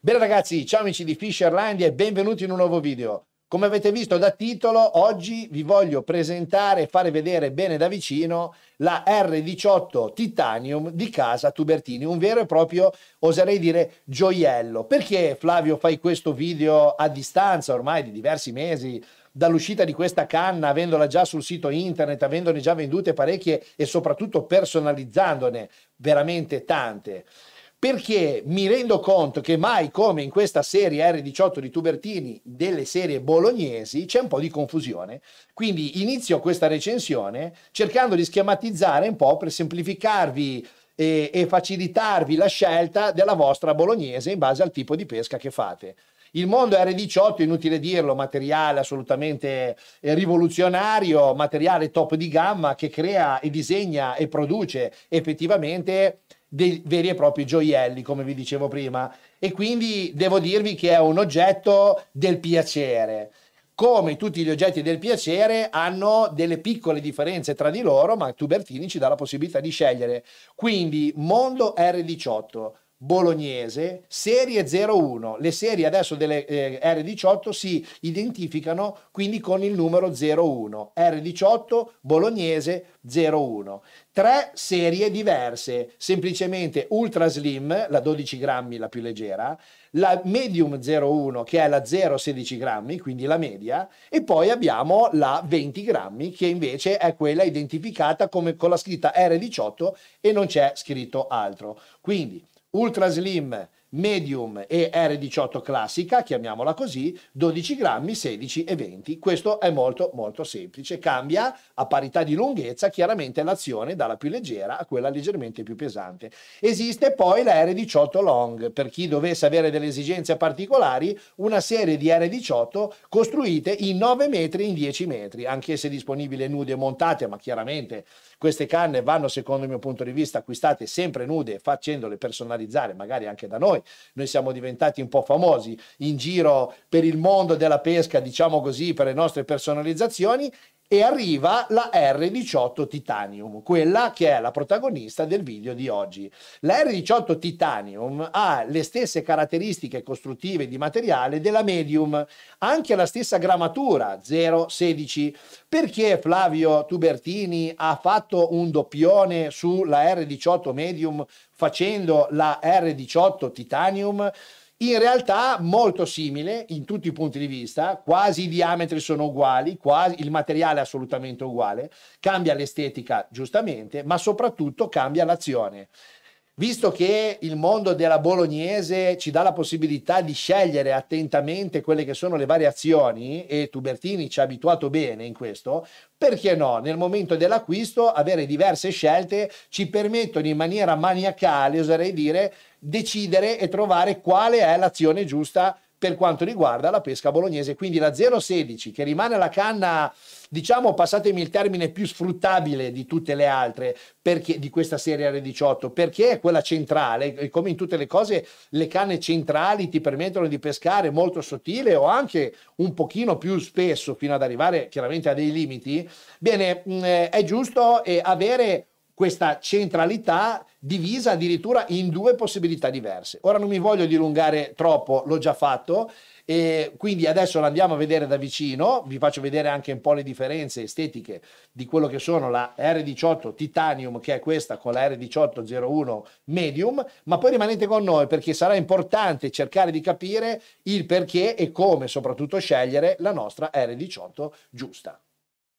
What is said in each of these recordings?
Bene ragazzi, ciao amici di Fisherland e benvenuti in un nuovo video. Come avete visto da titolo, oggi vi voglio presentare e fare vedere bene da vicino la R18 Titanium di casa Tubertini, un vero e proprio, oserei dire, gioiello. Perché Flavio fai questo video a distanza ormai di diversi mesi dall'uscita di questa canna, avendola già sul sito internet, avendone già vendute parecchie e soprattutto personalizzandone veramente tante? perché mi rendo conto che mai come in questa serie R18 di Tubertini delle serie bolognesi c'è un po' di confusione, quindi inizio questa recensione cercando di schematizzare un po' per semplificarvi e, e facilitarvi la scelta della vostra bolognese in base al tipo di pesca che fate. Il mondo R18, inutile dirlo, materiale assolutamente eh, rivoluzionario, materiale top di gamma che crea e disegna e produce effettivamente dei veri e propri gioielli, come vi dicevo prima. E quindi devo dirvi che è un oggetto del piacere. Come tutti gli oggetti del piacere hanno delle piccole differenze tra di loro, ma Tubertini ci dà la possibilità di scegliere. Quindi mondo R18, bolognese, serie 01. Le serie adesso delle eh, R18 si identificano quindi con il numero 01. R18 bolognese 01. Tre serie diverse, semplicemente ultra slim, la 12 grammi la più leggera, la medium 01 che è la 0,16 grammi, quindi la media, e poi abbiamo la 20 grammi che invece è quella identificata come con la scritta R18 e non c'è scritto altro. Quindi ultra slim, medium e R18 classica, chiamiamola così, 12 grammi, 16 e 20. Questo è molto molto semplice, cambia a parità di lunghezza chiaramente l'azione dalla più leggera a quella leggermente più pesante. Esiste poi la R18 long, per chi dovesse avere delle esigenze particolari, una serie di R18 costruite in 9 metri in 10 metri, anch'esse disponibili nude e montate, ma chiaramente queste canne vanno, secondo il mio punto di vista, acquistate sempre nude, facendole personalizzare, magari anche da noi. Noi siamo diventati un po' famosi in giro per il mondo della pesca, diciamo così, per le nostre personalizzazioni e arriva la R18 Titanium, quella che è la protagonista del video di oggi. La R18 Titanium ha le stesse caratteristiche costruttive di materiale della Medium, anche la stessa grammatura 016. Perché Flavio Tubertini ha fatto fatto un doppione sulla R18 Medium facendo la R18 Titanium, in realtà molto simile in tutti i punti di vista, quasi i diametri sono uguali, quasi, il materiale è assolutamente uguale, cambia l'estetica giustamente, ma soprattutto cambia l'azione. Visto che il mondo della bolognese ci dà la possibilità di scegliere attentamente quelle che sono le varie azioni e Tubertini ci ha abituato bene in questo, perché no? Nel momento dell'acquisto avere diverse scelte ci permettono in maniera maniacale, oserei dire, decidere e trovare quale è l'azione giusta per quanto riguarda la pesca bolognese. Quindi la 016, che rimane la canna, diciamo, passatemi il termine, più sfruttabile di tutte le altre perché, di questa serie R18, perché è quella centrale. come in tutte le cose, le canne centrali ti permettono di pescare molto sottile o anche un pochino più spesso, fino ad arrivare chiaramente a dei limiti. Bene, mm, è giusto eh, avere questa centralità divisa addirittura in due possibilità diverse. Ora non mi voglio dilungare troppo, l'ho già fatto, e quindi adesso l'andiamo a vedere da vicino, vi faccio vedere anche un po' le differenze estetiche di quello che sono la R18 Titanium, che è questa, con la R1801 Medium, ma poi rimanete con noi perché sarà importante cercare di capire il perché e come soprattutto scegliere la nostra R18 giusta.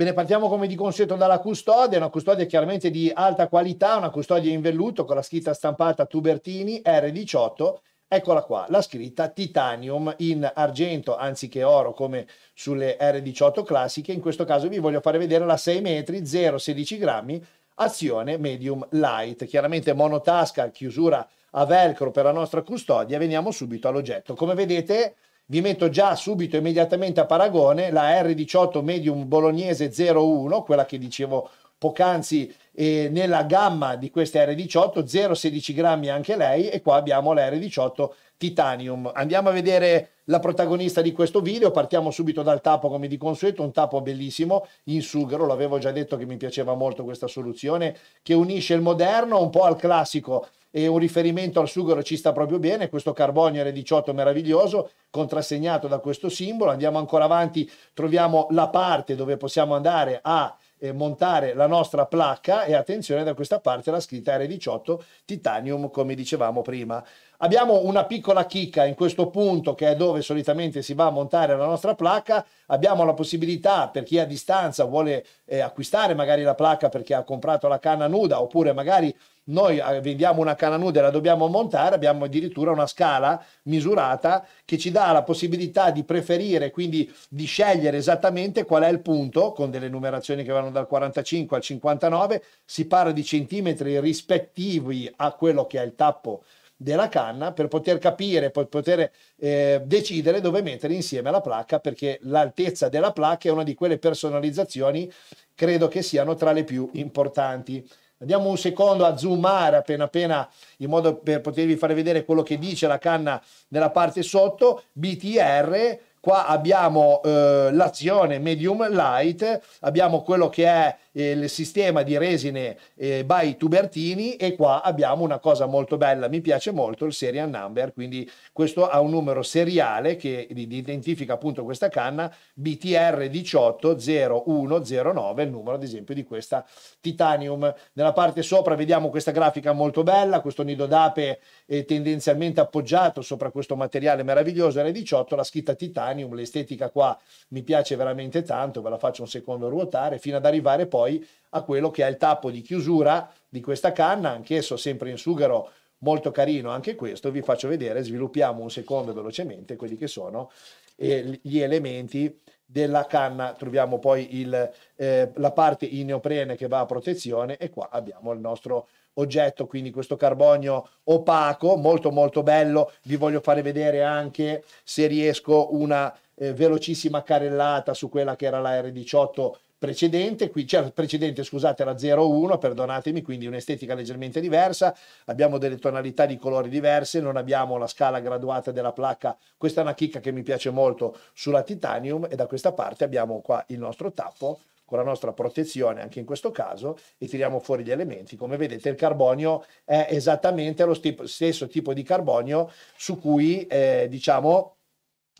Bene, partiamo come di consueto dalla custodia, una custodia chiaramente di alta qualità, una custodia in velluto con la scritta stampata Tubertini R18. Eccola qua, la scritta titanium in argento anziché oro come sulle R18 classiche. In questo caso vi voglio fare vedere la 6 metri 0,16 grammi, azione medium light. Chiaramente monotasca, chiusura a velcro per la nostra custodia. Veniamo subito all'oggetto. Come vedete vi metto già subito immediatamente a paragone la R18 Medium Bolognese 01, quella che dicevo poc'anzi eh, nella gamma di queste R18, 0,16 grammi anche lei e qua abbiamo la R18 Titanium. Andiamo a vedere la protagonista di questo video, partiamo subito dal tappo come di consueto, un tappo bellissimo in sughero, l'avevo già detto che mi piaceva molto questa soluzione, che unisce il moderno un po' al classico e un riferimento al sughero ci sta proprio bene, questo carbonio R18 meraviglioso, contrassegnato da questo simbolo, andiamo ancora avanti, troviamo la parte dove possiamo andare a eh, montare la nostra placca e attenzione da questa parte la scritta R18 titanium come dicevamo prima. Abbiamo una piccola chicca in questo punto che è dove solitamente si va a montare la nostra placca, abbiamo la possibilità per chi a distanza vuole eh, acquistare magari la placca perché ha comprato la canna nuda oppure magari noi eh, vendiamo una canna nuda e la dobbiamo montare, abbiamo addirittura una scala misurata che ci dà la possibilità di preferire, quindi di scegliere esattamente qual è il punto, con delle numerazioni che vanno dal 45 al 59, si parla di centimetri rispettivi a quello che è il tappo della canna per poter capire, per poter eh, decidere dove mettere insieme la placca, perché l'altezza della placca è una di quelle personalizzazioni, credo che siano tra le più importanti. Andiamo un secondo a zoomare appena appena in modo per potervi fare vedere quello che dice la canna nella parte sotto, BTR, qua abbiamo eh, l'azione medium light, abbiamo quello che è il sistema di resine eh, by Tubertini e qua abbiamo una cosa molto bella, mi piace molto il serial number, quindi questo ha un numero seriale che identifica appunto questa canna BTR 180109, il numero ad esempio di questa titanium. Nella parte sopra vediamo questa grafica molto bella, questo nido d'ape eh, tendenzialmente appoggiato sopra questo materiale meraviglioso R18, la scritta titanium, l'estetica qua mi piace veramente tanto, ve la faccio un secondo ruotare fino ad arrivare poi poi a quello che è il tappo di chiusura di questa canna, anch'esso sempre in sughero, molto carino anche questo, vi faccio vedere, sviluppiamo un secondo velocemente quelli che sono eh, gli elementi della canna, troviamo poi il, eh, la parte in neoprene che va a protezione e qua abbiamo il nostro oggetto, quindi questo carbonio opaco, molto molto bello, vi voglio fare vedere anche se riesco una eh, velocissima carrellata su quella che era la R18 precedente, qui c'era cioè, precedente scusate era 01, perdonatemi, quindi un'estetica leggermente diversa, abbiamo delle tonalità di colori diverse, non abbiamo la scala graduata della placca, questa è una chicca che mi piace molto sulla titanium e da questa parte abbiamo qua il nostro tappo con la nostra protezione anche in questo caso e tiriamo fuori gli elementi. Come vedete il carbonio è esattamente lo stesso tipo di carbonio su cui eh, diciamo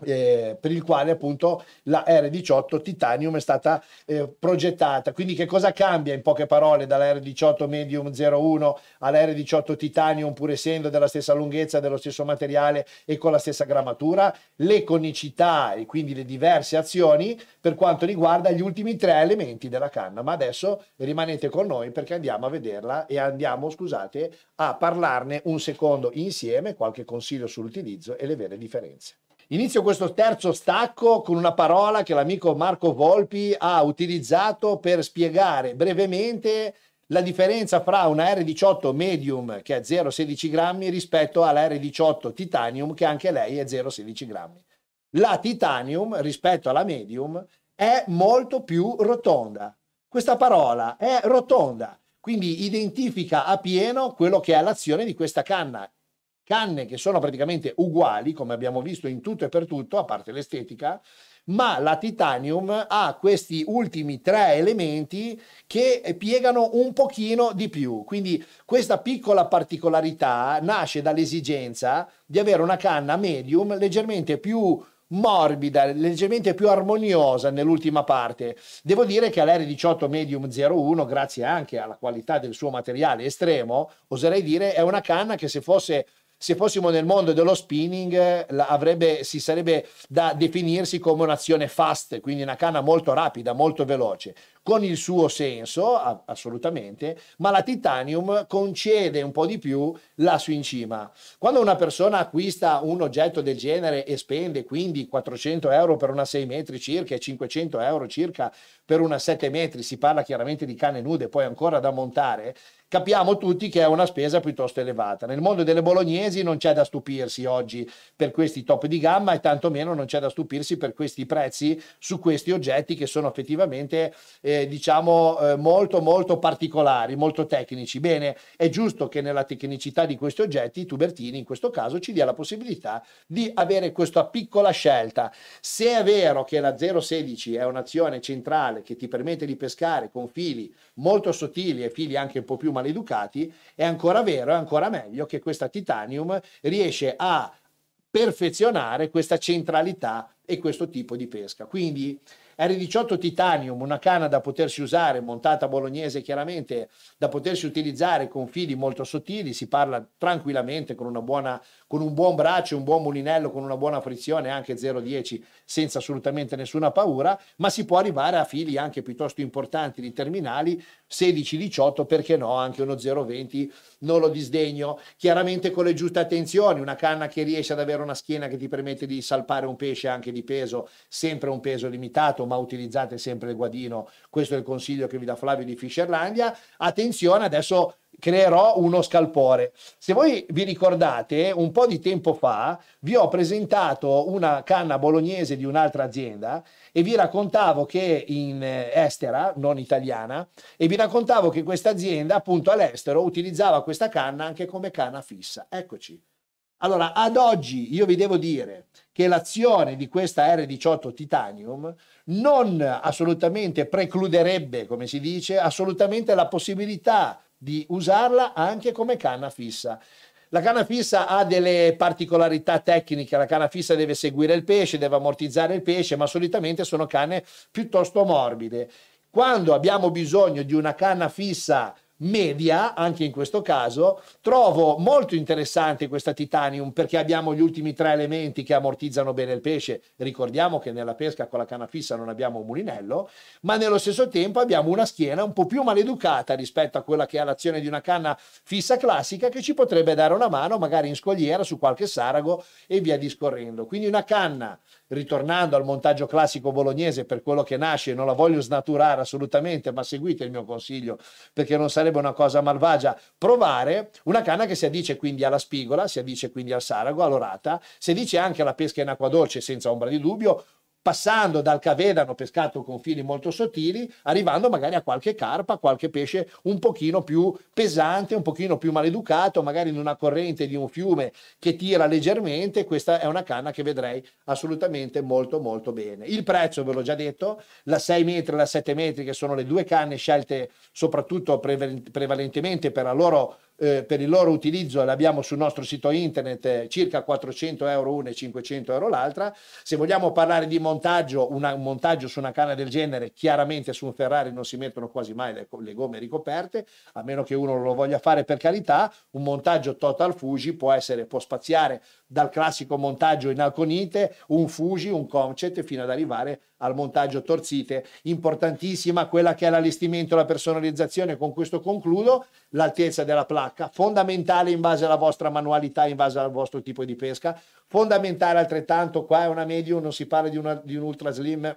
eh, per il quale appunto la R18 Titanium è stata eh, progettata. Quindi che cosa cambia in poche parole dalla R18 Medium 01 alla R18 Titanium pur essendo della stessa lunghezza, dello stesso materiale e con la stessa grammatura? Le conicità e quindi le diverse azioni per quanto riguarda gli ultimi tre elementi della canna. Ma adesso rimanete con noi perché andiamo a vederla e andiamo, scusate, a parlarne un secondo insieme, qualche consiglio sull'utilizzo e le vere differenze. Inizio questo terzo stacco con una parola che l'amico Marco Volpi ha utilizzato per spiegare brevemente la differenza fra una R18 medium che è 0,16 grammi rispetto alla R18 titanium che anche lei è 0,16 grammi. La titanium rispetto alla medium è molto più rotonda. Questa parola è rotonda, quindi identifica a pieno quello che è l'azione di questa canna canne che sono praticamente uguali, come abbiamo visto in tutto e per tutto, a parte l'estetica, ma la titanium ha questi ultimi tre elementi che piegano un pochino di più. Quindi questa piccola particolarità nasce dall'esigenza di avere una canna medium leggermente più morbida, leggermente più armoniosa nell'ultima parte. Devo dire che all'R18 Medium 01, grazie anche alla qualità del suo materiale estremo, oserei dire è una canna che se fosse se fossimo nel mondo dello spinning eh, avrebbe, si sarebbe da definirsi come un'azione fast, quindi una canna molto rapida, molto veloce con il suo senso, assolutamente, ma la titanium concede un po' di più là su in cima. Quando una persona acquista un oggetto del genere e spende quindi 400 euro per una 6 metri circa e 500 euro circa per una 7 metri, si parla chiaramente di canne nude, poi ancora da montare, capiamo tutti che è una spesa piuttosto elevata. Nel mondo delle bolognesi non c'è da stupirsi oggi per questi top di gamma e tantomeno non c'è da stupirsi per questi prezzi su questi oggetti che sono effettivamente eh, diciamo eh, molto molto particolari, molto tecnici. Bene, è giusto che nella tecnicità di questi oggetti Tubertini in questo caso ci dia la possibilità di avere questa piccola scelta. Se è vero che la 016 è un'azione centrale che ti permette di pescare con fili molto sottili e fili anche un po' più maleducati, è ancora vero, è ancora meglio che questa Titanium riesce a perfezionare questa centralità e questo tipo di pesca. Quindi R18 Titanium, una canna da potersi usare, montata bolognese chiaramente, da potersi utilizzare con fili molto sottili, si parla tranquillamente con, buona, con un buon braccio, un buon mulinello, con una buona frizione, anche 0,10 senza assolutamente nessuna paura, ma si può arrivare a fili anche piuttosto importanti di terminali, 16-18, perché no, anche uno 0,20 non lo disdegno. Chiaramente con le giuste attenzioni, una canna che riesce ad avere una schiena che ti permette di salpare un pesce anche di peso, sempre un peso limitato, ma utilizzate sempre il guadino. Questo è il consiglio che vi dà Flavio di Fischerlandia. Attenzione, adesso creerò uno scalpore. Se voi vi ricordate, un po' di tempo fa vi ho presentato una canna bolognese di un'altra azienda e vi raccontavo che in eh, estera, non italiana, e vi raccontavo che questa azienda appunto all'estero utilizzava questa canna anche come canna fissa. Eccoci. Allora, ad oggi io vi devo dire che l'azione di questa R18 Titanium non assolutamente precluderebbe, come si dice, assolutamente la possibilità di usarla anche come canna fissa. La canna fissa ha delle particolarità tecniche, la canna fissa deve seguire il pesce, deve ammortizzare il pesce, ma solitamente sono canne piuttosto morbide. Quando abbiamo bisogno di una canna fissa media, anche in questo caso, trovo molto interessante questa titanium perché abbiamo gli ultimi tre elementi che ammortizzano bene il pesce. Ricordiamo che nella pesca con la canna fissa non abbiamo un mulinello, ma nello stesso tempo abbiamo una schiena un po' più maleducata rispetto a quella che è l'azione di una canna fissa classica che ci potrebbe dare una mano magari in scogliera su qualche sarago e via discorrendo. Quindi una canna ritornando al montaggio classico bolognese per quello che nasce, non la voglio snaturare assolutamente, ma seguite il mio consiglio perché non sarebbe sarebbe una cosa malvagia provare una canna che si addice quindi alla spigola, si addice quindi al sarago, all'orata, si addice anche alla pesca in acqua dolce senza ombra di dubbio, passando dal cavena hanno pescato con fili molto sottili, arrivando magari a qualche carpa, qualche pesce un pochino più pesante, un pochino più maleducato, magari in una corrente di un fiume che tira leggermente, questa è una canna che vedrei assolutamente molto molto bene. Il prezzo ve l'ho già detto, la 6 metri e la 7 metri che sono le due canne scelte soprattutto prevalentemente per la loro eh, per il loro utilizzo l'abbiamo sul nostro sito internet eh, circa 400 euro una e 500 euro l'altra. Se vogliamo parlare di montaggio, una, un montaggio su una canna del genere, chiaramente su un Ferrari non si mettono quasi mai le, le gomme ricoperte, a meno che uno lo voglia fare per carità, un montaggio Total Fuji può, essere, può spaziare dal classico montaggio in Alconite, un Fuji, un Concept, fino ad arrivare al montaggio torzite, importantissima quella che è l'allestimento, la personalizzazione, con questo concludo, l'altezza della placca, fondamentale in base alla vostra manualità, in base al vostro tipo di pesca, fondamentale altrettanto, qua è una medium, non si parla di, una, di un ultra slim,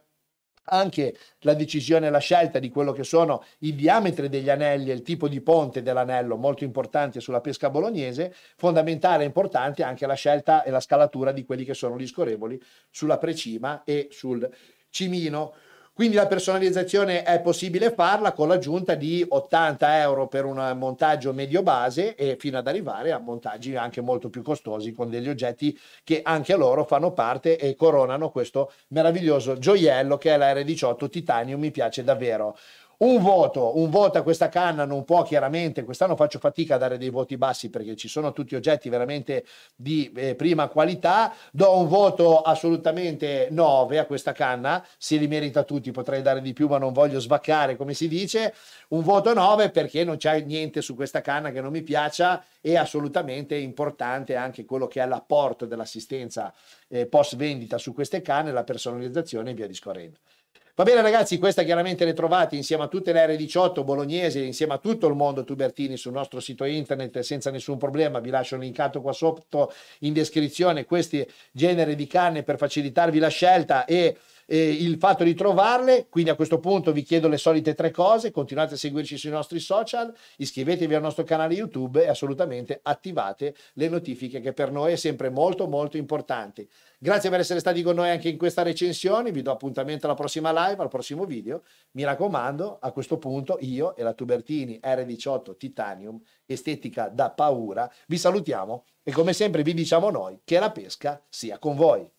anche la decisione e la scelta di quello che sono i diametri degli anelli e il tipo di ponte dell'anello, molto importante sulla pesca bolognese, fondamentale e importante anche la scelta e la scalatura di quelli che sono gli scorevoli sulla precima e sul Cimino. Quindi la personalizzazione è possibile farla con l'aggiunta di 80 euro per un montaggio medio base e fino ad arrivare a montaggi anche molto più costosi con degli oggetti che anche loro fanno parte e coronano questo meraviglioso gioiello che è la R18 Titanium, mi piace davvero. Un voto, un voto a questa canna non può chiaramente, quest'anno faccio fatica a dare dei voti bassi perché ci sono tutti oggetti veramente di eh, prima qualità, do un voto assolutamente 9 a questa canna, si li merita tutti, potrei dare di più ma non voglio svaccare come si dice, un voto 9 perché non c'è niente su questa canna che non mi piaccia e assolutamente importante anche quello che è l'apporto dell'assistenza eh, post vendita su queste canne, la personalizzazione e via discorrendo. Va bene ragazzi, questa chiaramente le trovate insieme a tutte le R18 bolognese, insieme a tutto il mondo Tubertini sul nostro sito internet senza nessun problema, vi lascio un linkato qua sotto in descrizione questi genere di canne per facilitarvi la scelta e eh, il fatto di trovarle. Quindi a questo punto vi chiedo le solite tre cose, continuate a seguirci sui nostri social, iscrivetevi al nostro canale YouTube e assolutamente attivate le notifiche che per noi è sempre molto molto importante. Grazie per essere stati con noi anche in questa recensione, vi do appuntamento alla prossima live, al prossimo video. Mi raccomando, a questo punto io e la Tubertini R18 Titanium, estetica da paura, vi salutiamo e come sempre vi diciamo noi che la pesca sia con voi.